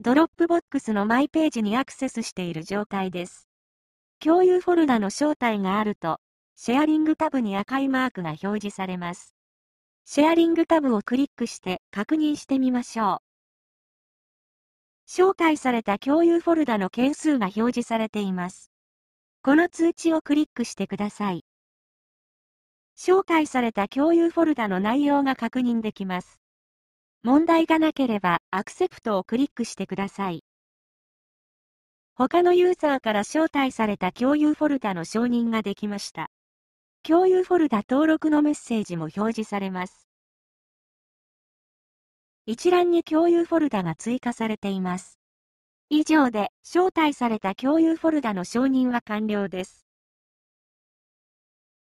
ドロップボックスのマイページにアクセスしている状態です。共有フォルダの正体があると、シェアリングタブに赤いマークが表示されます。シェアリングタブをクリックして確認してみましょう。招待された共有フォルダの件数が表示されています。この通知をクリックしてください。招待された共有フォルダの内容が確認できます。問題がなければ、アクセプトをクリックしてください。他のユーザーから招待された共有フォルダの承認ができました。共有フォルダ登録のメッセージも表示されます。一覧に共有フォルダが追加されています。以上で、招待された共有フォルダの承認は完了です。